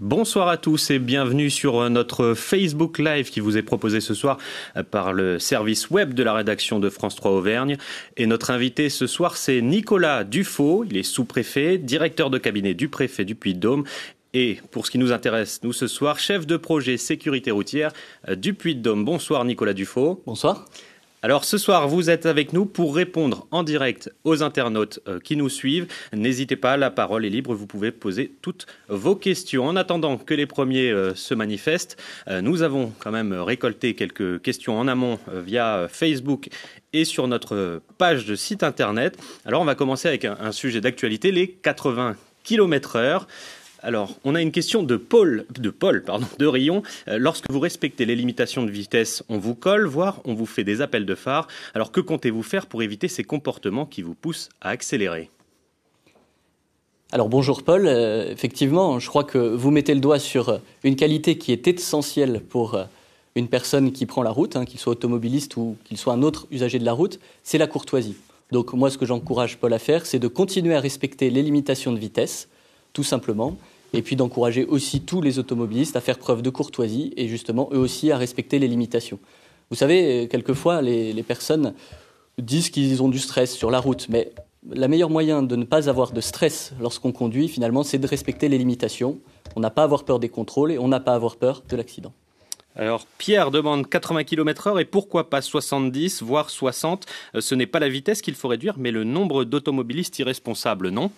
Bonsoir à tous et bienvenue sur euh, notre Facebook Live qui vous est proposé ce soir euh, par le service web de la rédaction de France 3 Auvergne. Et notre invité ce soir, c'est Nicolas Dufaux. Il est sous-préfet, directeur de cabinet du préfet du Puy-de-Dôme. Et pour ce qui nous intéresse, nous ce soir, chef de projet sécurité routière euh, du Puy-de-Dôme. Bonsoir Nicolas Dufaux. Bonsoir. Alors ce soir, vous êtes avec nous pour répondre en direct aux internautes euh, qui nous suivent. N'hésitez pas, la parole est libre, vous pouvez poser toutes vos questions. En attendant que les premiers euh, se manifestent, euh, nous avons quand même récolté quelques questions en amont via Facebook et sur notre page de site internet. Alors on va commencer avec un sujet d'actualité, les 80 km/h. Alors, on a une question de Paul, de Paul, pardon, de Rion. Euh, lorsque vous respectez les limitations de vitesse, on vous colle, voire on vous fait des appels de phare. Alors, que comptez-vous faire pour éviter ces comportements qui vous poussent à accélérer alors bonjour Paul, euh, effectivement, je crois que vous mettez le doigt sur euh, une qualité qui est essentielle pour une personne qui prend la route, hein, qu'il soit automobiliste ou qu'il soit un autre usager de la route, c'est la courtoisie. Donc moi ce que j'encourage Paul à faire, c'est de continuer à respecter les limitations de vitesse, tout simplement, et puis d'encourager aussi tous les automobilistes à faire preuve de courtoisie et justement eux aussi à respecter les limitations. Vous savez, quelquefois, les, personnes disent qu'ils ont du stress sur la route, mais le meilleur moyen de ne pas avoir de stress lorsqu'on conduit, finalement, c'est de respecter les limitations. On n'a pas à avoir peur des contrôles et on n'a pas à avoir peur de l'accident. Alors Pierre demande 80 km/h et pourquoi pas 70, voire 60 euh, Ce n'est pas la vitesse qu'il faut réduire, mais le nombre d'automobilistes irresponsables, non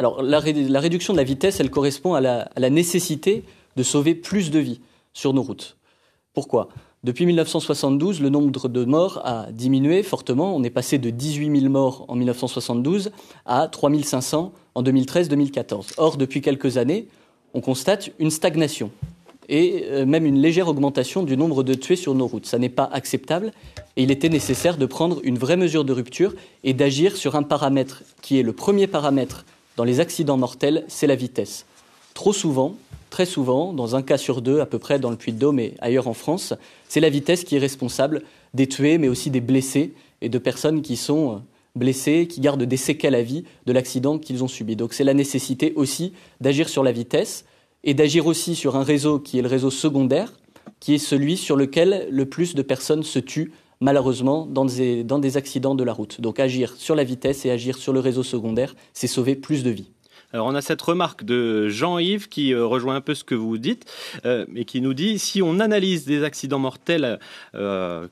alors la, réduction de la vitesse, elle correspond à la, nécessité de sauver plus de vies sur nos routes. Pourquoi Depuis 1972, le nombre de morts a diminué fortement. On est passé de 18 000 morts en 1972 à 3 500 en 2013-2014. Or, depuis quelques années, on constate une stagnation et euh, même une légère augmentation du nombre de tués sur nos routes. Ce n'est pas acceptable et il était nécessaire de prendre une vraie mesure de rupture et d'agir sur un paramètre qui est le premier paramètre dans les accidents mortels, c'est la vitesse. Trop souvent, très souvent, dans un cas sur deux à peu près dans le Puy-de-Dôme et ailleurs en France, c'est la vitesse qui est responsable des tués, mais aussi des blessés et de personnes qui sont euh, blessées, qui gardent des séquelles à vie de l'accident qu'ils ont subi. Donc c'est la nécessité aussi d'agir sur la vitesse et d'agir aussi sur un réseau qui est le réseau secondaire, qui est celui sur lequel le plus de personnes se tuent malheureusement dans des, accidents de la route. Donc agir sur la vitesse et agir sur le réseau secondaire, c'est sauver plus de vies. Alors on a cette remarque de Jean-Yves qui euh, rejoint un peu ce que vous dites euh, et qui nous dit si on analyse des accidents mortels, euh,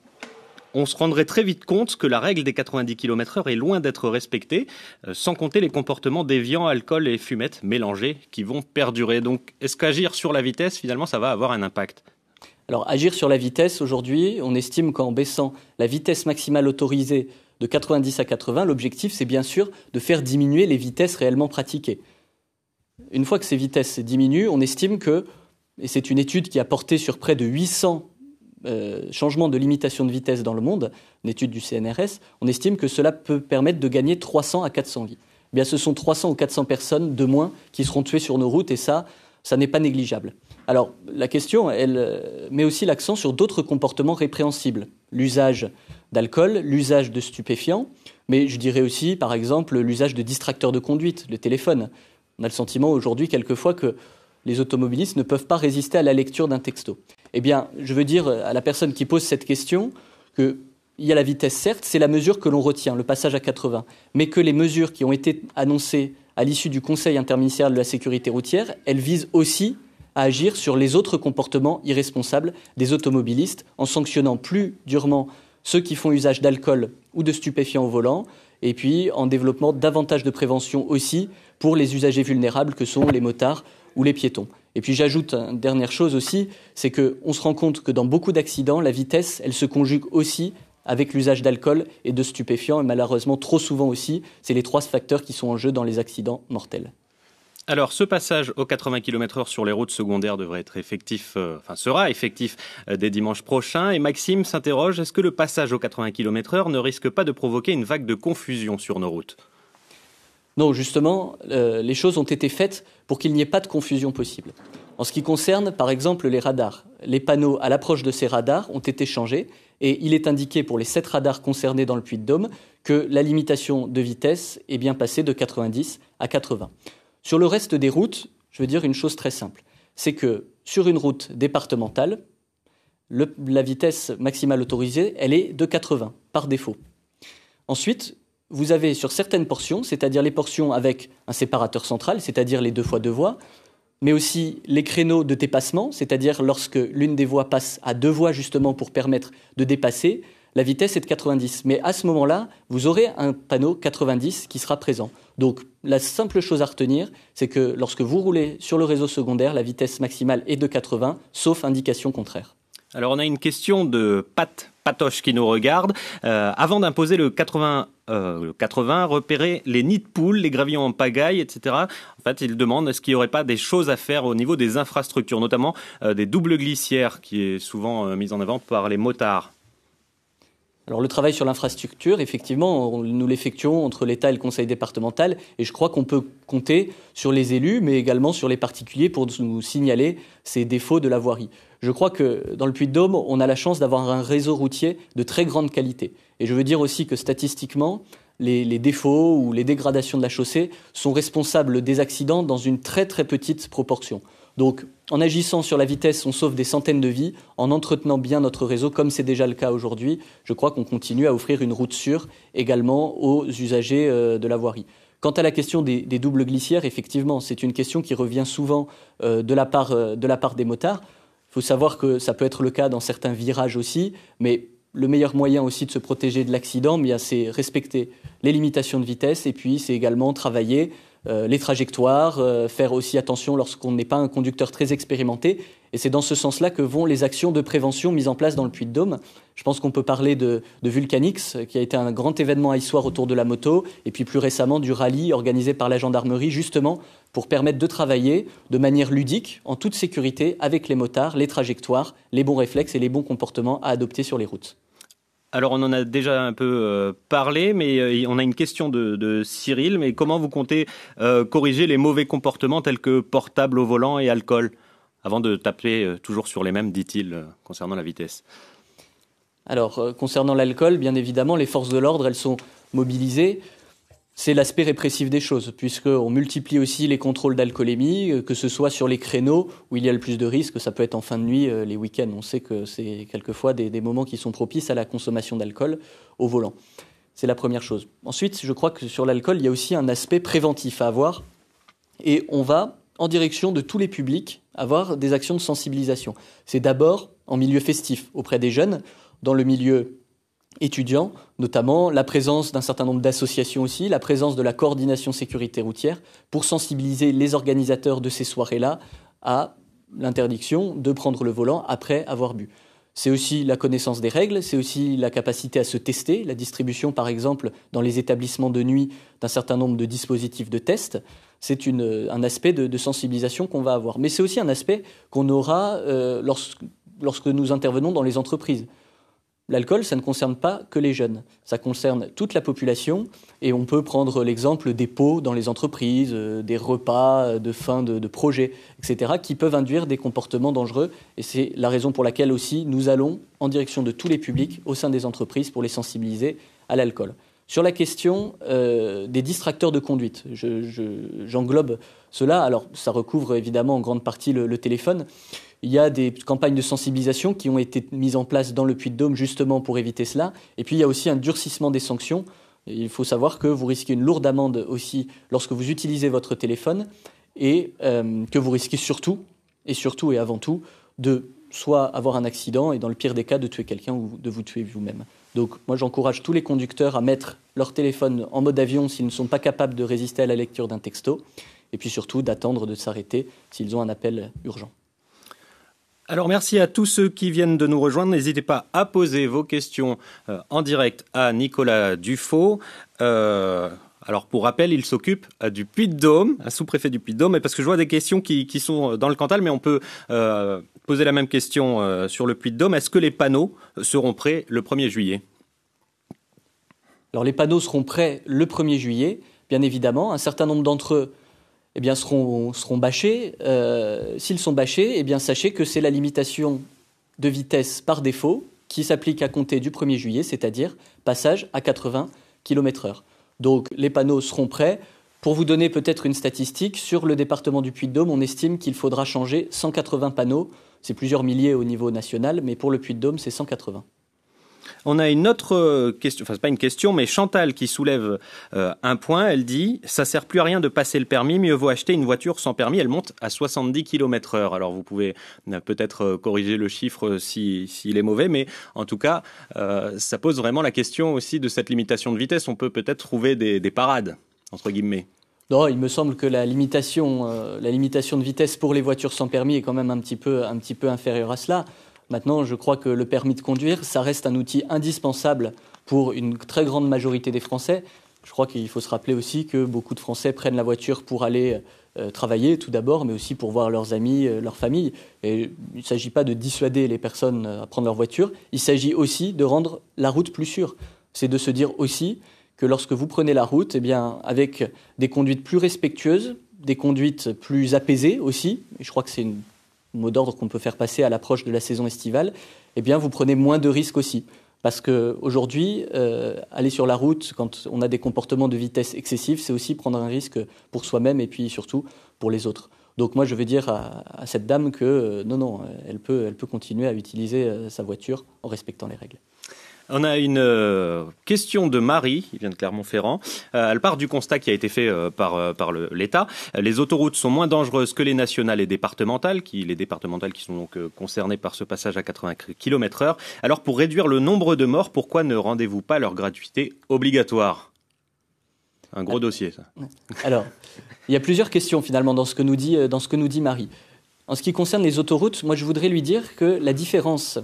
on se rendrait très vite compte que la règle des 90 km/h est loin d'être respectée, sans compter les comportements déviants, alcool et fumettes mélangés qui vont perdurer. Donc est-ce qu'agir sur la vitesse finalement ça va avoir un impact alors agir sur la vitesse, aujourd'hui, on estime qu'en baissant la vitesse maximale autorisée de 90 à 80, l'objectif, c'est bien sûr de faire diminuer les vitesses réellement pratiquées. Une fois que ces vitesses diminuent, on estime que, et c'est une étude qui a porté sur près de 800 euh, changements de limitation de vitesse dans le monde, une étude du CNRS, on estime que cela peut permettre de gagner 300 à 400 vies. Eh bien, ce sont 300 ou 400 personnes de moins qui seront tuées sur nos routes, et ça, ça n'est pas négligeable. Alors la question, elle euh, met aussi l'accent sur d'autres comportements répréhensibles, l'usage d'alcool, l'usage de stupéfiants, mais je dirais aussi par exemple l'usage de distracteurs de conduite, le téléphone. On a le sentiment aujourd'hui quelquefois que les automobilistes ne peuvent pas résister à la lecture d'un texto. Eh bien, je veux dire à la personne qui pose cette question que il y a la vitesse, certes, c'est la mesure que l'on retient, le passage à 80, mais que les mesures qui ont été annoncées à l'issue du Conseil interministériel de la sécurité routière, elles visent aussi à agir sur les autres comportements irresponsables des automobilistes en sanctionnant plus durement ceux qui font usage d'alcool ou de stupéfiants au volant, et puis en développant davantage de prévention aussi pour les usagers vulnérables que sont les motards ou les piétons. Et puis j'ajoute une dernière chose aussi, c'est qu'on se rend compte que dans beaucoup d'accidents, la vitesse, elle se conjugue aussi avec l'usage d'alcool et de stupéfiants, et malheureusement trop souvent aussi, c'est les trois facteurs qui sont en jeu dans les accidents mortels. Alors, ce passage aux 80 km/h sur les routes secondaires devrait être effectif, euh, enfin sera effectif euh, dès dimanche prochain. Et Maxime s'interroge est-ce que le passage aux 80 km/h ne risque pas de provoquer une vague de confusion sur nos routes Non, justement, euh, les choses ont été faites pour qu'il n'y ait pas de confusion possible. En ce qui concerne, par exemple, les radars, les panneaux à l'approche de ces radars ont été changés et il est indiqué pour les 7 radars concernés dans le puits de dôme que la limitation de vitesse est bien passée de 90 à 80. Sur le reste des routes, je veux dire une chose très simple. C'est que sur une route départementale, la vitesse maximale autorisée, elle est de 80 par défaut. Ensuite, vous avez sur certaines portions, c'est-à-dire les portions avec un séparateur central, c'est-à-dire les deux fois deux voies, mais aussi les créneaux de dépassement, c'est-à-dire lorsque l'une des voies passe à deux voies justement pour permettre de dépasser, la vitesse est de 90. Mais à ce moment-là, vous aurez un panneau 90 qui sera présent. Donc la simple chose à retenir, c'est que lorsque vous roulez sur le réseau secondaire, la vitesse maximale est de 80, sauf indication contraire. Alors on a une question de Pat Patoche qui nous regarde. Euh, avant d'imposer le 80, euh, repérer les nids de poules, les gravillons en pagaille, etc. En fait, il demande est-ce qu'il n'y aurait pas des choses à faire au niveau des infrastructures, notamment euh, des doubles glissières qui est souvent euh, mise en avant par les motards. Alors le travail sur l'infrastructure, effectivement, nous l'effectuons entre l'État et le Conseil départemental, et je crois qu'on peut compter sur les élus, mais également sur les particuliers pour nous signaler ces défauts de la voirie. Je crois que dans le Puy-de-Dôme, on a la chance d'avoir un réseau routier de très grande qualité. Et je veux dire aussi que statistiquement, les, défauts ou les dégradations de la chaussée sont responsables des accidents dans une très très petite proportion. Donc en agissant sur la vitesse, on sauve des centaines de vies, en entretenant bien notre réseau comme c'est déjà le cas aujourd'hui, je crois qu'on continue à offrir une route sûre également aux usagers euh, de la voirie. Quant à la question des, doubles glissières, effectivement, c'est une question qui revient souvent euh, de, euh, de la part des motards. Il faut savoir que ça peut être le cas dans certains virages aussi, mais le meilleur moyen aussi de se protéger de l'accident, c'est respecter les limitations de vitesse et puis c'est également travailler euh, les trajectoires, euh, faire aussi attention lorsqu'on n'est pas un conducteur très expérimenté. Et c'est dans ce sens-là que vont les actions de prévention mises en place dans le Puy-de-Dôme. Je pense qu'on peut parler de, Vulcanix, qui a été un grand événement à histoire autour de la moto, et puis plus récemment du rallye organisé par la gendarmerie, justement pour permettre de travailler de manière ludique, en toute sécurité, avec les motards, les trajectoires, les bons réflexes et les bons comportements à adopter sur les routes alors on en a déjà un peu euh, parlé, mais euh, on a une question de, Cyril. Mais comment vous comptez euh, corriger les mauvais comportements tels que portable au volant et alcool, avant de taper toujours sur les mêmes, dit-il, concernant la vitesse Alors concernant l'alcool, bien évidemment, les forces de l'ordre, elles sont mobilisées c'est l'aspect répressif des choses, puisqu'on multiplie aussi les contrôles d'alcoolémie, euh, que ce soit sur les créneaux où il y a le plus de risques, ça peut être en fin de nuit, euh, les week-ends, on sait que c'est quelquefois des, moments qui sont propices à la consommation d'alcool au volant. C'est la première chose. Ensuite, je crois que sur l'alcool, il y a aussi un aspect préventif à avoir, et on va, en direction de tous les publics, avoir des actions de sensibilisation. C'est d'abord en milieu festif, auprès des jeunes, dans le milieu étudiants, notamment la présence d'un certain nombre d'associations aussi, la présence de la coordination sécurité routière, pour sensibiliser les organisateurs de ces soirées-là à l'interdiction de prendre le volant après avoir bu. C'est aussi la connaissance des règles, c'est aussi la capacité à se tester, la distribution par exemple dans les établissements de nuit d'un certain nombre de dispositifs de test. C'est un aspect de, sensibilisation qu'on va avoir. Mais c'est aussi un aspect qu'on aura euh, lorsque nous intervenons dans les entreprises. L'alcool, ça ne concerne pas que les jeunes, ça concerne toute la population et on peut prendre l'exemple des pots dans les entreprises, euh, des repas euh, de fin de projet, etc., qui peuvent induire des comportements dangereux et c'est la raison pour laquelle aussi nous allons en direction de tous les publics au sein des entreprises pour les sensibiliser à l'alcool. Sur la question euh, des distracteurs de conduite, j'englobe cela. Alors, ça recouvre évidemment en grande partie le, téléphone. Il y a des campagnes de sensibilisation qui ont été mises en place dans le Puy-de-Dôme justement pour éviter cela. Et puis, il y a aussi un durcissement des sanctions. Il faut savoir que vous risquez une lourde amende aussi lorsque vous utilisez votre téléphone et euh, que vous risquez surtout, et surtout et avant tout, de soit avoir un accident et dans le pire des cas de tuer quelqu'un ou de vous tuer vous-même. Donc moi j'encourage tous les conducteurs à mettre leur téléphone en mode avion s'ils ne sont pas capables de résister à la lecture d'un texto, et puis surtout d'attendre de s'arrêter s'ils ont un appel urgent. Alors merci à tous ceux qui viennent de nous rejoindre. N'hésitez pas à poser vos questions euh, en direct à Nicolas Dufault. Euh, alors pour rappel, il s'occupe euh, du Puy-de-Dôme, un sous-préfet du Puy-de-Dôme, parce que je vois des questions qui, sont euh, dans le Cantal, mais on peut euh, poser la même question sur le Puy-de-Dôme. Est-ce que les panneaux seront prêts le 1er juillet Alors les panneaux seront prêts le 1er juillet, bien évidemment. Un certain nombre d'entre eux eh bien, seront, seront bâchés. S'ils sont bâchés, eh bien, sachez que c'est la limitation de vitesse par défaut qui s'applique à compter du 1er juillet, c'est-à-dire passage à 80 km/h. Donc les panneaux seront prêts. Pour vous donner peut-être une statistique, sur le département du Puy-de-Dôme, on estime qu'il faudra changer 180 panneaux. C'est plusieurs milliers au niveau national, mais pour le Puy-de-Dôme, c'est 180. On a une autre euh, question, enfin c'est pas une question, mais Chantal qui soulève euh, un point, elle dit « ça sert plus à rien de passer le permis, mieux vaut acheter une voiture sans permis, elle monte à 70 km heure ». Alors vous pouvez euh, peut-être corriger le chiffre s'il est mauvais, mais en tout cas, ça pose vraiment la question aussi de cette limitation de vitesse. On peut peut-être trouver des, parades, entre guillemets. Non, il me semble que la limitation, de vitesse pour les voitures sans permis est quand même un petit peu, un petit peu inférieure à cela. Maintenant, je crois que le permis de conduire, ça reste un outil indispensable pour une très grande majorité des Français. Je crois qu'il faut se rappeler aussi que beaucoup de Français prennent la voiture pour aller euh, travailler tout d'abord, mais aussi pour voir leurs amis, leurs leur famille. Et il ne s'agit pas de dissuader les personnes euh, à prendre leur voiture, il s'agit aussi de rendre la route plus sûre. C'est de se dire aussi que lorsque vous prenez la route, eh bien, avec des conduites plus respectueuses, des conduites plus apaisées aussi, et je crois que c'est une mot d'ordre qu'on peut faire passer à l'approche de la saison estivale, eh bien, vous prenez moins de risques aussi. Parce qu'aujourd'hui, euh, aller sur la route quand on a des comportements de vitesse excessifs, c'est aussi prendre un risque pour soi-même et puis surtout pour les autres. Donc moi, je veux dire à, cette dame que euh, non, non, elle peut, elle peut continuer à utiliser euh, sa voiture en respectant les règles. On a une euh, question de Marie, il vient de Clermont-Ferrand. Euh, elle part du constat qui a été fait euh, par, par l'État. les autoroutes sont moins dangereuses que les nationales et départementales, qui, les départementales qui sont donc concernées par ce passage à 80 km heure. Alors pour réduire le nombre de morts, pourquoi ne rendez-vous pas leur gratuité obligatoire un gros dossier, ça. Alors, il y a plusieurs questions finalement dans ce que nous dit, dans ce que nous dit Marie. En ce qui concerne les autoroutes, moi je voudrais lui dire que la différence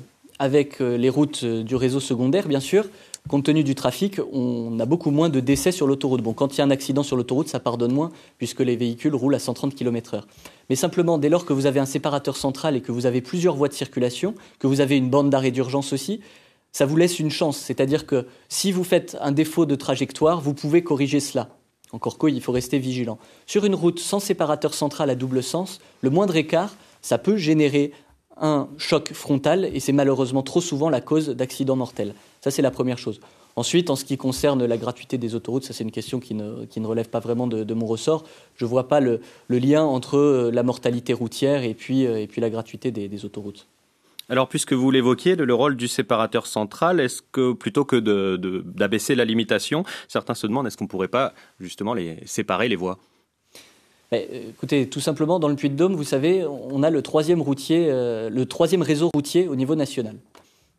avec euh, les routes euh, du réseau secondaire, bien sûr, compte tenu du trafic, on a beaucoup moins de décès sur l'autoroute. Bon, quand il y a un accident sur l'autoroute, ça pardonne moins, puisque les véhicules roulent à 130 km/h. Mais simplement, dès lors que vous avez un séparateur central et que vous avez plusieurs voies de circulation, que vous avez une bande d'arrêt d'urgence aussi, ça vous laisse une chance. C'est-à-dire que si vous faites un défaut de trajectoire, vous pouvez corriger cela. Encore quoi, il faut rester vigilant. Sur une route sans séparateur central à double sens, le moindre écart, ça peut générer un choc frontal et c'est malheureusement trop souvent la cause d'accidents mortels. Ça, c'est la première chose. Ensuite, en ce qui concerne la gratuité des autoroutes, ça c'est une question qui ne, relève pas vraiment de, mon ressort. Je ne vois pas le, lien entre euh, la mortalité routière et euh, la gratuité des, autoroutes. Alors, puisque vous l'évoquiez, le, le rôle du séparateur central, est-ce que plutôt que d'abaisser la limitation, certains se demandent est-ce qu'on ne pourrait pas justement les séparer les voies euh, écoutez, tout simplement, dans le Puy-de-Dôme, vous savez, on a le troisième, euh, réseau routier au niveau national.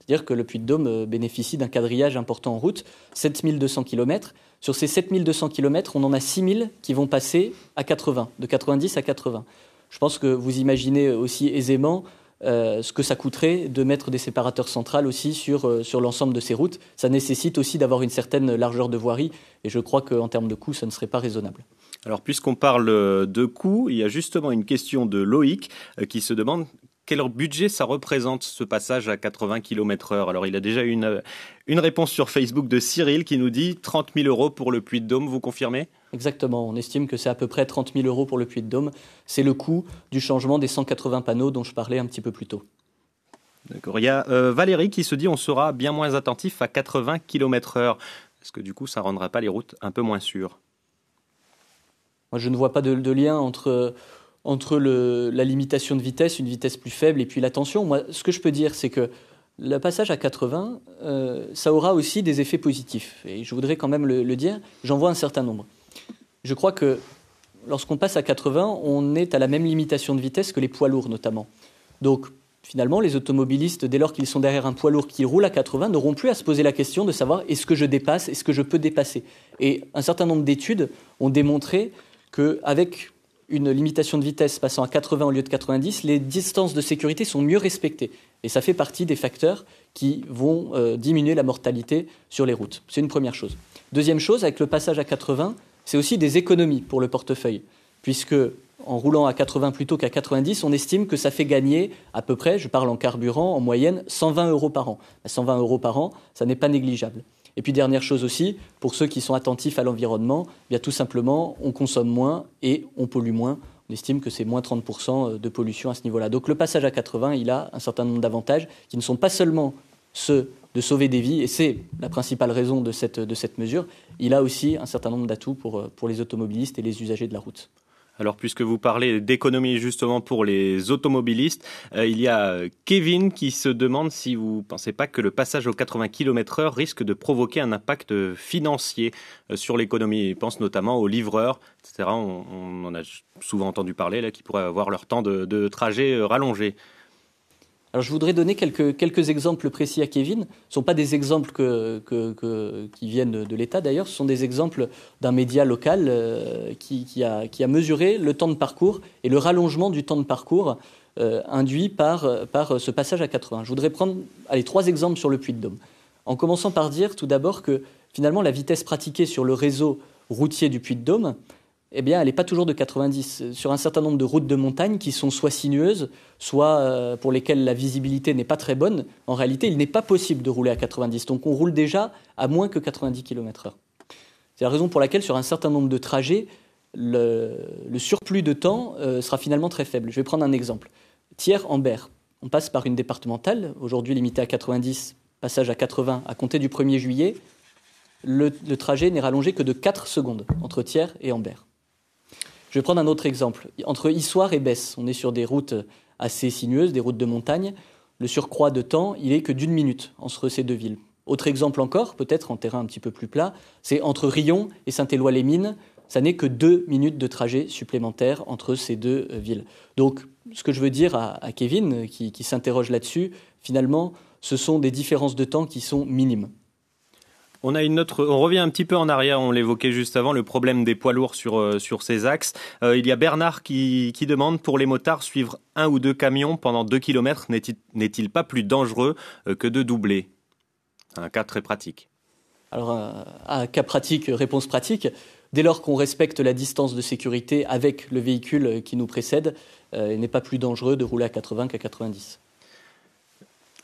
C'est-à-dire que le Puy-de-Dôme euh, bénéficie d'un quadrillage important en route, 7200 km. Sur ces 7200 km, on en a 6000 qui vont passer à 80, de 90 à 80. Je pense que vous imaginez aussi aisément ce que ça coûterait de mettre des séparateurs centrales aussi sur, l'ensemble de ces routes. Ça nécessite aussi d'avoir une certaine largeur de voirie, et je crois qu'en termes de coût, ça ne serait pas raisonnable. Alors puisqu'on parle euh, de coûts, il y a justement une question de Loïc euh, qui se demande quel budget ça représente ce passage à 80 km/h Alors il a déjà une, euh, une réponse sur Facebook de Cyril qui nous dit 30 000 euros pour le puits de Dôme, vous confirmez Exactement, on estime que c'est à peu près 30 000 euros pour le puits de Dôme. C'est le coût du changement des 180 panneaux dont je parlais un petit peu plus tôt. il y a Valérie qui se dit on sera bien moins attentif à 80 km/h. Est-ce que du coup ça rendra pas les routes un peu moins sûres je ne vois pas de, lien entre, la limitation de vitesse, une vitesse plus faible, et puis la tension. Moi, ce que je peux dire, c'est que le passage à 80, euh, ça aura aussi des effets positifs. Et je voudrais quand même le dire, j'en vois un certain nombre. Je crois que lorsqu'on passe à 80, on est à la même limitation de vitesse que les poids lourds notamment. Donc finalement, les automobilistes, dès lors qu'ils sont derrière un poids lourd qui roule à 80, n'auront plus à se poser la question de savoir est-ce que je dépasse, est-ce que je peux dépasser. Et un certain nombre d'études ont démontré qu'avec une limitation de vitesse passant à 80 au lieu de 90, les distances de sécurité sont mieux respectées. Et ça fait partie des facteurs qui vont euh, diminuer la mortalité sur les routes. C'est une première chose. Deuxième chose, avec le passage à 80, c'est aussi des économies pour le portefeuille, puisque en roulant à 80 plutôt qu'à 90, on estime que ça fait gagner à peu près, je parle en carburant, en moyenne, 120 euros par an. 120 euros par an, ça n'est pas négligeable. Et puis dernière chose aussi, pour ceux qui sont attentifs à l'environnement, eh bien tout simplement, on consomme moins et on pollue moins. On estime que c'est moins 30% de pollution à ce niveau-là. Donc le passage à 80, il a un certain nombre d'avantages qui ne sont pas seulement ceux de sauver des vies, et c'est la principale raison de cette, mesure, il a aussi un certain nombre d'atouts pour les automobilistes et les usagers de la route. Alors, puisque vous parlez d'économie justement pour les automobilistes, euh, il y a euh, Kevin qui se demande si vous ne pensez pas que le passage aux 80 km/h risque de provoquer un impact financier euh, sur l'économie. Il pense notamment aux livreurs, etc. On, en a souvent entendu parler, là, qui pourraient avoir leur temps de, de trajet rallongé je voudrais donner quelques, exemples précis à Kevin. Ce ne sont pas des exemples qui viennent de l'État d'ailleurs, ce sont des exemples d'un média local euh, qui, a, mesuré le temps de parcours et le rallongement du temps de parcours euh, induit par, ce passage à 80. Je voudrais prendre trois exemples sur le Puy-de-Dôme. En commençant par dire tout d'abord que finalement la vitesse pratiquée sur le réseau routier du Puy-de-Dôme, eh bien, elle n'est pas toujours de 90. Sur un certain nombre de routes de montagne qui sont soit sinueuses, soit euh, pour lesquelles la visibilité n'est pas très bonne, en réalité, il n'est pas possible de rouler à 90. Donc on roule déjà à moins que 90 km/h. C'est la raison pour laquelle, sur un certain nombre de trajets, le, surplus de temps euh, sera finalement très faible. Je vais prendre un exemple. Thiers-Ambert. On passe par une départementale, aujourd'hui limitée à 90, passage à 80 à compter du 1er juillet. Le, trajet n'est rallongé que de 4 secondes entre Thiers et Ambert. Je vais prendre un autre exemple. Entre Issoire et Besse, on est sur des routes assez sinueuses, des routes de montagne. Le surcroît de temps, il est que d'une minute entre ces deux villes. Autre exemple encore, peut-être en terrain un petit peu plus plat, c'est entre Rion et Saint-Éloi-les-Mines. Ça n'est que deux minutes de trajet supplémentaire entre ces deux villes. Donc, ce que je veux dire à, Kevin, qui s'interroge là-dessus, finalement, ce sont des différences de temps qui sont minimes. On a une on revient un petit peu en arrière, on l'évoquait juste avant, le problème des poids lourds sur, euh, sur ces axes. Euh, il y a Bernard qui, demande pour les motards suivre un ou deux camions pendant deux kilomètres n'est-il pas plus dangereux euh, que de doubler Un cas très pratique. Alors, un, cas pratique, réponse pratique. Dès lors qu'on respecte la distance de sécurité avec le véhicule qui nous précède, il n'est pas plus dangereux de rouler à 80 qu'à 90.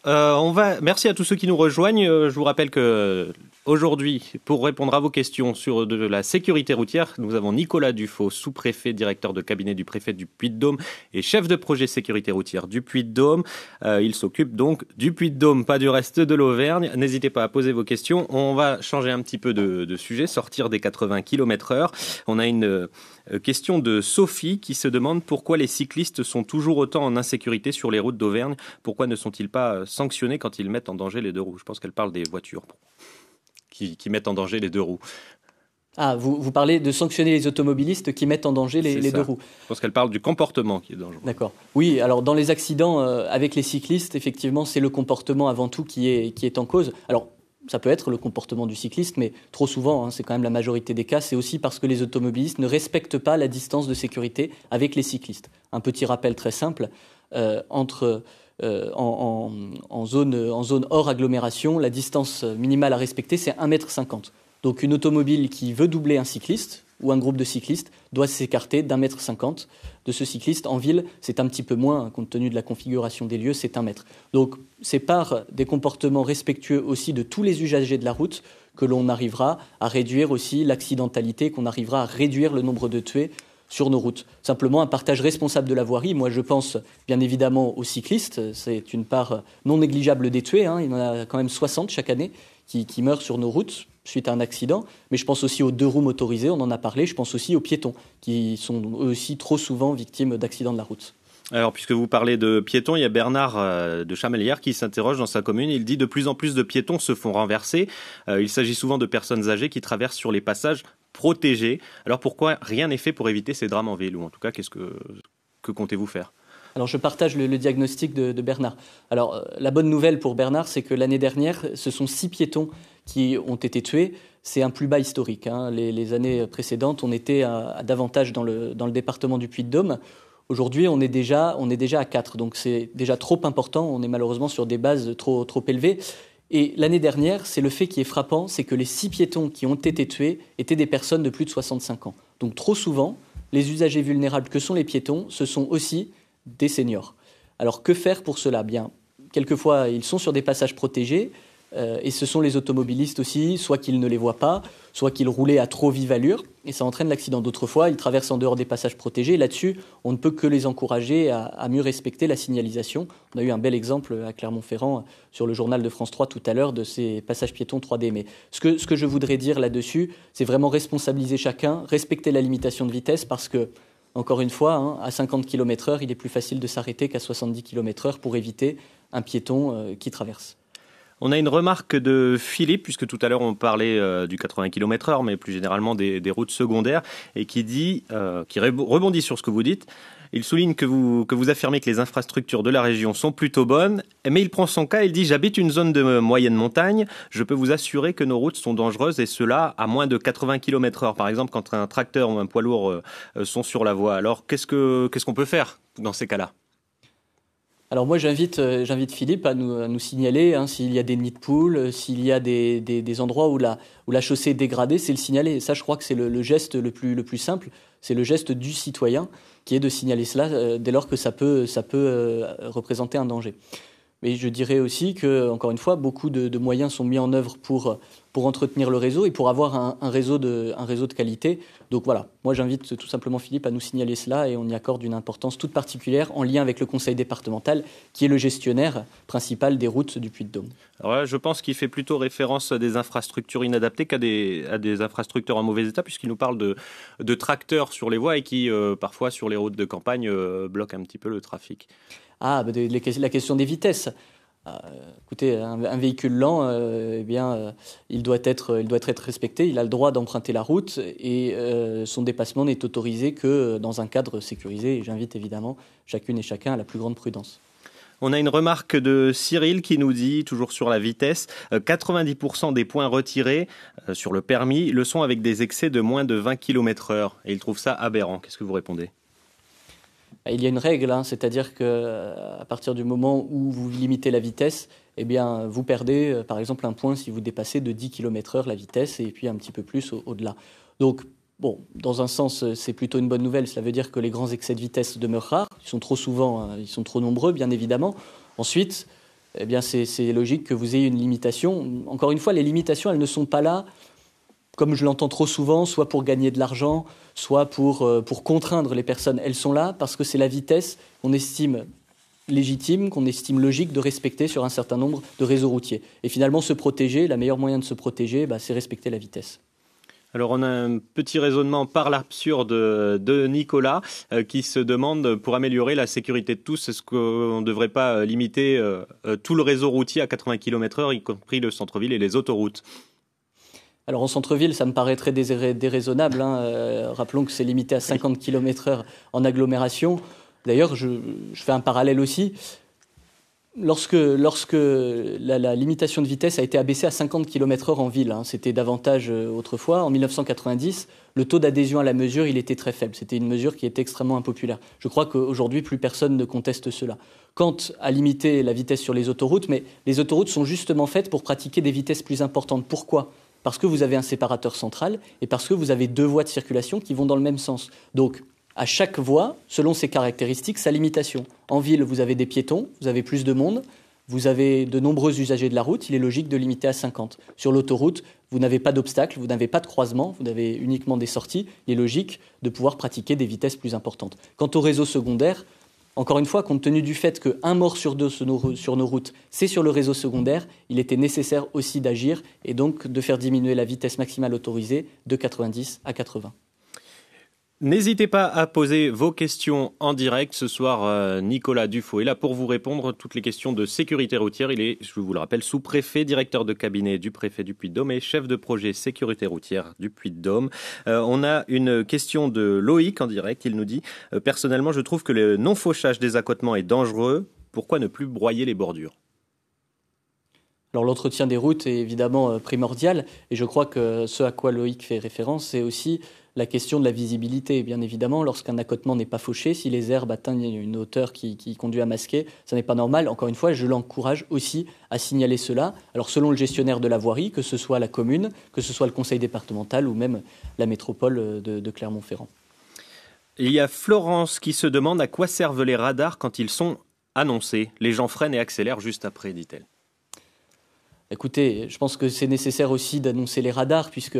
Euh, on va. Merci à tous ceux qui nous rejoignent. Euh, je vous rappelle que aujourd'hui, pour répondre à vos questions sur euh, de la sécurité routière, nous avons Nicolas Dufaux, sous-préfet, directeur de cabinet du préfet du Puy-de-Dôme et chef de projet sécurité routière du Puy-de-Dôme. il s'occupe donc du Puy-de-Dôme, pas du reste de l'Auvergne. N'hésitez pas à poser vos questions. On va changer un petit peu de, de sujet, sortir des 80 km/h. On a une euh, question de Sophie qui se demande pourquoi les cyclistes sont toujours autant en insécurité sur les routes d'Auvergne. Pourquoi ne sont-ils pas euh, sanctionnés quand ils mettent en danger les deux roues Je pense qu'elle parle des voitures qui, mettent en danger les deux roues. Ah, vous, vous, parlez de sanctionner les automobilistes qui mettent en danger les, deux roues. Je pense qu'elle parle du comportement qui est dangereux. D'accord. Oui, alors dans les accidents euh, avec les cyclistes, effectivement, c'est le comportement avant tout qui est, qui est en cause. Alors ça peut être le comportement du cycliste, mais trop souvent, hein, c'est quand même la majorité des cas, c'est aussi parce que les automobilistes ne respectent pas la distance de sécurité avec les cyclistes. Un petit rappel très simple, euh, euh, en, zone, hors agglomération, la distance minimale à respecter, c'est 1,50 m. Donc une automobile qui veut doubler un cycliste, ou un groupe de cyclistes doit s'écarter d'un mètre cinquante de ce cycliste. En ville, c'est un petit peu moins, compte tenu de la configuration des lieux, c'est un mètre. Donc c'est par des comportements respectueux aussi de tous les usagers de la route que l'on arrivera à réduire aussi l'accidentalité, qu'on arrivera à réduire le nombre de tués sur nos routes. Simplement un partage responsable de la voirie. Moi, je pense bien évidemment aux cyclistes. C'est une part non négligeable des tués. Hein. Il y en a quand même 60 chaque année qui meurent sur nos routes suite à un accident, mais je pense aussi aux deux roues motorisées, on en a parlé, je pense aussi aux piétons, qui sont aussi trop souvent victimes d'accidents de la route. Alors, puisque vous parlez de piétons, il y a Bernard euh, de Chamelière qui s'interroge dans sa commune. Il dit de plus en plus de piétons se font renverser. Euh, il s'agit souvent de personnes âgées qui traversent sur les passages protégés. Alors pourquoi rien n'est fait pour éviter ces drames en vélo En tout cas, qu'est-ce que comptez-vous faire alors je partage le, diagnostic de, Bernard. Alors euh, la bonne nouvelle pour Bernard, c'est que l'année dernière, ce sont six piétons qui ont été tués. C'est un plus bas historique. Hein. Les, années précédentes, on était à, davantage dans le, dans le département du Puy-de-Dôme. Aujourd'hui, on est déjà, on est déjà à 4, donc c'est déjà trop important. On est malheureusement sur des bases trop, trop élevées. Et l'année dernière, c'est le fait qui est frappant, c'est que les six piétons qui ont été tués étaient des personnes de plus de 65 ans. Donc trop souvent, les usagers vulnérables que sont les piétons, ce sont aussi des seniors. Alors que faire pour cela Bien, quelquefois ils sont sur des passages protégés euh, et ce sont les automobilistes aussi, soit qu'ils ne les voient pas, soit qu'ils roulaient à trop vive allure et ça entraîne l'accident. D'autres fois, ils traversent en dehors des passages protégés. Là-dessus, on ne peut que les encourager à, mieux respecter la signalisation. On a eu un bel exemple à Clermont-Ferrand sur le journal de France 3 tout à l'heure de ces passages piétons 3D. Mais ce que je voudrais dire là-dessus, c'est vraiment responsabiliser chacun, respecter la limitation de vitesse parce que encore une fois, hein, à 50 km/h, il est plus facile de s'arrêter qu'à 70 km/h pour éviter un piéton euh, qui traverse. On a une remarque de Philippe, puisque tout à l'heure on parlait euh, du 80 km/h, mais plus généralement des, routes secondaires, et qui dit, euh, qui rebondit sur ce que vous dites, il souligne que vous, que vous affirmez que les infrastructures de la région sont plutôt bonnes, mais il prend son cas, il dit J'habite une zone de moyenne montagne, je peux vous assurer que nos routes sont dangereuses et cela à moins de 80 km heure. par exemple, quand un tracteur ou un poids lourd euh, sont sur la voie. Alors qu'est-ce qu'on ce qu'on peut faire dans ces cas-là alors moi, j'invite, euh, j'invite Philippe à nous, signaler hein, s'il y a des nids de poules, euh, s'il y a des, endroits où la, où la chaussée est dégradée, c'est le signaler. ça, je crois que c'est le, geste le plus, simple, c'est le geste du citoyen qui est de signaler cela euh, dès lors que peut, ça peut représenter un danger. Mais je dirais aussi que, encore une fois, beaucoup de, moyens sont mis en œuvre pour, entretenir le réseau et pour avoir un, réseau, de, qualité. Donc voilà, moi j'invite tout simplement Philippe à nous signaler cela et on y accorde une importance toute particulière en lien avec le conseil départemental qui est le gestionnaire principal des routes du Puy-de-Dôme. Alors je pense qu'il fait plutôt référence à des infrastructures inadaptées qu'à des, à des infrastructures en mauvais état puisqu'il nous parle de, tracteurs sur les voies et qui euh, parfois sur les routes de campagne euh, bloquent un petit peu le trafic. Ah, bah, la question des vitesses. Euh, écoutez, un, véhicule lent, euh, eh bien, euh, il, doit être, il doit être respecté, il a le droit d'emprunter la route et son dépassement n'est autorisé que dans un cadre sécurisé. j'invite évidemment chacune et chacun à la plus grande prudence. On a une remarque de Cyril qui nous dit, toujours sur la vitesse, 90% des points retirés sur le permis le sont avec des excès de moins de 20 km/h. Et il trouve ça aberrant. Qu'est-ce que vous répondez il y a une règle, hein, c'est-à-dire qu'à euh, partir du moment où vous limitez la vitesse, eh bien, vous perdez euh, par exemple un point si vous dépassez de 10 km/h la vitesse et puis un petit peu plus au-delà. Donc, bon, dans un sens, euh, c'est plutôt une bonne nouvelle. Cela veut dire que les grands excès de vitesse demeurent rares. Ils sont trop souvent, hein, ils sont trop nombreux, bien évidemment. Ensuite, eh c'est logique que vous ayez une limitation. Encore une fois, les limitations, elles ne sont pas là comme je l'entends trop souvent, soit pour gagner de l'argent, soit euh, pour, contraindre les personnes. Elles sont là parce que c'est la vitesse qu'on estime légitime, qu'on estime logique de respecter sur un certain nombre de réseaux routiers. Et finalement, se protéger, la meilleure moyen de se protéger, bah, c'est respecter la vitesse. Alors on a un petit raisonnement par l'absurde de Nicolas euh, qui se demande pour améliorer la sécurité de tous, est-ce qu'on ne devrait pas limiter euh, tout le réseau routier à 80 km/h, y compris le centre-ville et les autoroutes alors en centre-ville, ça me paraît très déraisonnable. Hein, euh, rappelons que c'est limité à 50 km/h en agglomération. D'ailleurs, je, fais un parallèle aussi. Lorsque, la, limitation de vitesse a été abaissée à 50 km/h en ville, hein, c'était davantage euh, autrefois, en 1990, le taux d'adhésion à la mesure, il était très faible. C'était une mesure qui était extrêmement impopulaire. Je crois qu'aujourd'hui, plus personne ne conteste cela. Quant à limiter la vitesse sur les autoroutes, mais les autoroutes sont justement faites pour pratiquer des vitesses plus importantes. Pourquoi parce que vous avez un séparateur central et parce que vous avez deux voies de circulation qui vont dans le même sens. Donc, à chaque voie, selon ses caractéristiques, sa limitation. En ville, vous avez des piétons, vous avez plus de monde, vous avez de nombreux usagers de la route, il est logique de limiter à 50. Sur l'autoroute, vous n'avez pas d'obstacles, vous n'avez pas de croisements, vous avez uniquement des sorties, il est logique de pouvoir pratiquer des vitesses plus importantes. Quant au réseau secondaire, encore une fois, compte tenu du fait qu'un mort sur deux sur nos, sur nos routes, c'est sur le réseau secondaire, il était nécessaire aussi d'agir et donc de faire diminuer la vitesse maximale autorisée de 90 à 80. N'hésitez pas à poser vos questions en direct. Ce soir, euh, Nicolas Dufaux est là pour vous répondre toutes les questions de sécurité routière. Il est, je vous le rappelle, sous-préfet, directeur de cabinet du préfet du Puy-de-Dôme et chef de projet sécurité routière du Puy-de-Dôme. Euh, on a une question de Loïc en direct. Il nous dit euh, Personnellement, je trouve que le non-fauchage des accotements est dangereux. Pourquoi ne plus broyer les bordures alors l'entretien des routes est évidemment primordial et je crois que ce à quoi Loïc fait référence, c'est aussi la question de la visibilité. Bien évidemment, lorsqu'un accotement n'est pas fauché, si les herbes atteignent une hauteur qui, conduit à masquer, ce n'est pas normal. Encore une fois, je l'encourage aussi à signaler cela. Alors, selon le gestionnaire de la voirie, que ce soit la commune, que ce soit le conseil départemental ou même la métropole de, de Clermont-Ferrand. Il y a Florence qui se demande à quoi servent les radars quand ils sont annoncés. Les gens freinent et accélèrent juste après, dit-elle. Écoutez, je pense que c'est nécessaire aussi d'annoncer les radars, puisque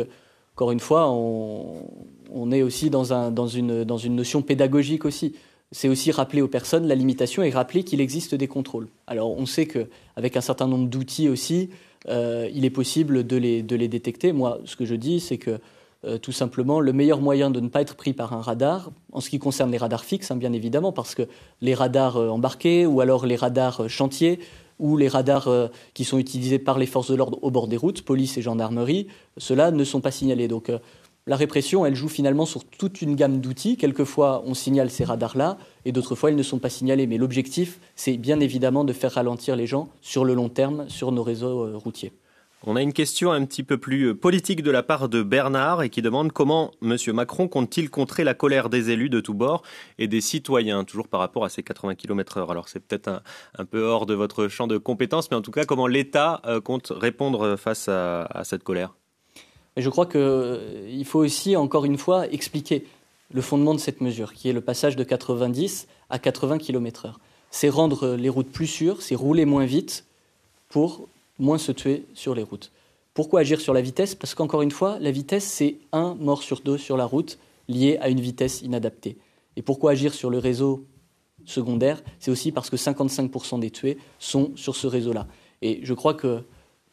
encore une fois, on, est aussi dans, une, notion pédagogique aussi. C'est aussi rappeler aux personnes la limitation et rappeler qu'il existe des contrôles. Alors on sait qu'avec un certain nombre d'outils aussi, euh, il est possible de les, détecter. Moi, ce que je dis, c'est que euh, tout simplement, le meilleur moyen de ne pas être pris par un radar, en ce qui concerne les radars fixes, hein, bien évidemment, parce que les radars euh, embarqués ou alors les radars chantiers, ou les radars euh, qui sont utilisés par les forces de l'ordre au bord des routes, police et gendarmerie, cela ne sont pas signalés. Donc euh, la répression, elle joue finalement sur toute une gamme d'outils. Quelquefois, on signale ces radars-là, et d'autres fois, ils ne sont pas signalés. Mais l'objectif, c'est bien évidemment de faire ralentir les gens sur le long terme sur nos réseaux euh, routiers. On a une question un petit peu plus euh, politique de la part de Bernard et qui demande comment M. Macron compte-t-il contrer la colère des élus de tous bords et des citoyens, toujours par rapport à ces 80 km/h. Alors c'est peut-être un, peu hors de votre champ de compétences, mais en tout cas comment l'État euh, compte répondre face à, à cette colère Je crois qu'il euh, faut aussi, encore une fois, expliquer le fondement de cette mesure, qui est le passage de 90 à 80 km/h. C'est rendre les routes plus sûres, c'est rouler moins vite pour moins se tuer sur les routes. Pourquoi agir sur la vitesse Parce qu'encore une fois, la vitesse, c'est un mort sur deux sur la route lié à une vitesse inadaptée. Et pourquoi agir sur le réseau secondaire C'est aussi parce que 55% des tués sont sur ce réseau-là. Et je crois que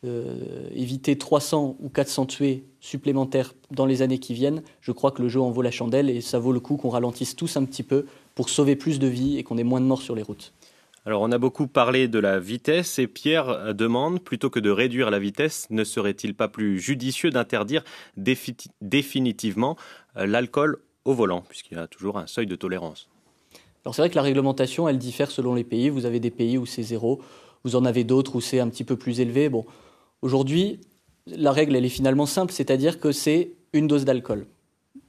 euh, éviter 300 ou 400 tués supplémentaires dans les années qui viennent, je crois que le jeu en vaut la chandelle et ça vaut le coup qu'on ralentisse tous un petit peu pour sauver plus de vies et qu'on ait moins de morts sur les routes. Alors on a beaucoup parlé de la vitesse et Pierre demande, plutôt que de réduire la vitesse, ne serait-il pas plus judicieux d'interdire définitivement euh, l'alcool au volant, puisqu'il y a toujours un seuil de tolérance Alors c'est vrai que la réglementation, elle diffère selon les pays. Vous avez des pays où c'est zéro, vous en avez d'autres où c'est un petit peu plus élevé. Bon, aujourd'hui, la règle, elle est finalement simple, c'est-à-dire que c'est une dose d'alcool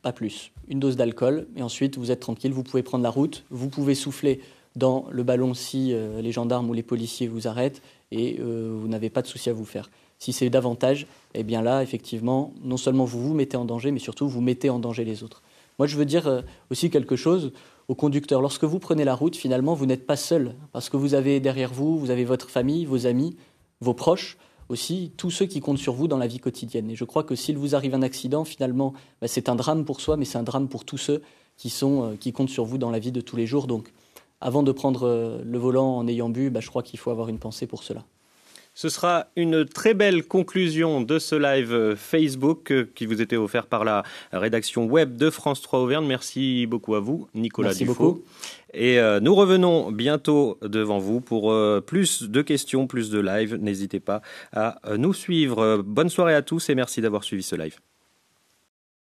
pas plus. Une dose d'alcool, et ensuite vous êtes tranquille, vous pouvez prendre la route, vous pouvez souffler dans le ballon si euh, les gendarmes ou les policiers vous arrêtent et euh, vous n'avez pas de souci à vous faire. Si c'est davantage, eh bien là, effectivement, non seulement vous vous mettez en danger, mais surtout vous mettez en danger les autres. Moi, je veux dire euh, aussi quelque chose aux conducteurs. Lorsque vous prenez la route, finalement, vous n'êtes pas seul, parce que vous avez derrière vous, vous avez votre famille, vos amis, vos proches, aussi tous ceux qui comptent sur vous dans la vie quotidienne. Et je crois que s'il vous arrive un accident, finalement, bah, c'est un drame pour soi, mais c'est un drame pour tous ceux qui, sont, qui comptent sur vous dans la vie de tous les jours. Donc, avant de prendre euh, le volant en ayant bu, bah, je crois qu'il faut avoir une pensée pour cela. Ce sera une très belle conclusion de ce live euh, Facebook euh, qui vous était offert par la rédaction web de France 3 Auvergne. Merci beaucoup à vous, Nicolas Merci Beaucoup. Et nous revenons bientôt devant vous pour plus de questions, plus de lives. N'hésitez pas à nous suivre. Bonne soirée à tous et merci d'avoir suivi ce live.